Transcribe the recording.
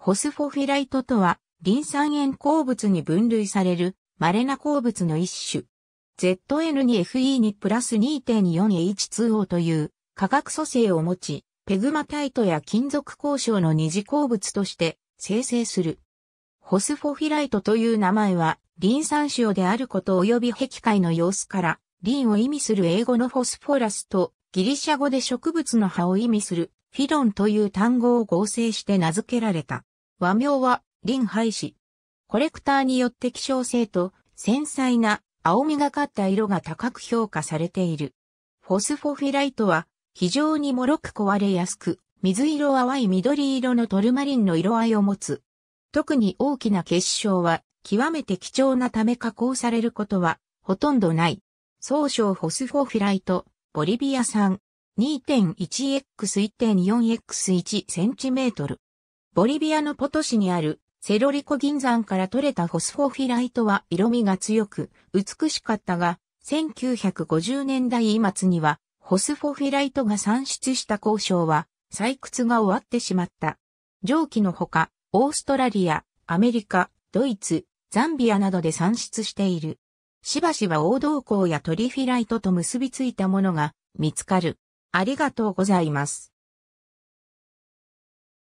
ホスフォフィライトとは、リン酸塩鉱物に分類される、稀な鉱物の一種。ZN2FE にプラス 2.4H2O という化学組成を持ち、ペグマタイトや金属鉱床の二次鉱物として生成する。ホスフォフィライトという名前は、リン酸塩であること及び壁界の様子から、リンを意味する英語のフォスフォラスとギリシャ語で植物の葉を意味するフィロンという単語を合成して名付けられた。和名は林廃止。コレクターによって希少性と繊細な青みがかった色が高く評価されている。フォスフォフィライトは非常に脆く壊れやすく、水色淡い緑色のトルマリンの色合いを持つ。特に大きな結晶は極めて貴重なため加工されることはほとんどない。総称フォスフォフィライトボリビア産 2.1x1.4x1cm。ボリビアのポトシにあるセロリコ銀山から採れたフォスフォフィライトは色味が強く美しかったが、1950年代末にはホスフォフィライトが産出した交渉は採掘が終わってしまった。蒸気のほか、オーストラリア、アメリカ、ドイツ、ザンビアなどで産出している。しばしば王道校やトリフィライトと結びついたものが見つかる。ありがとうございます。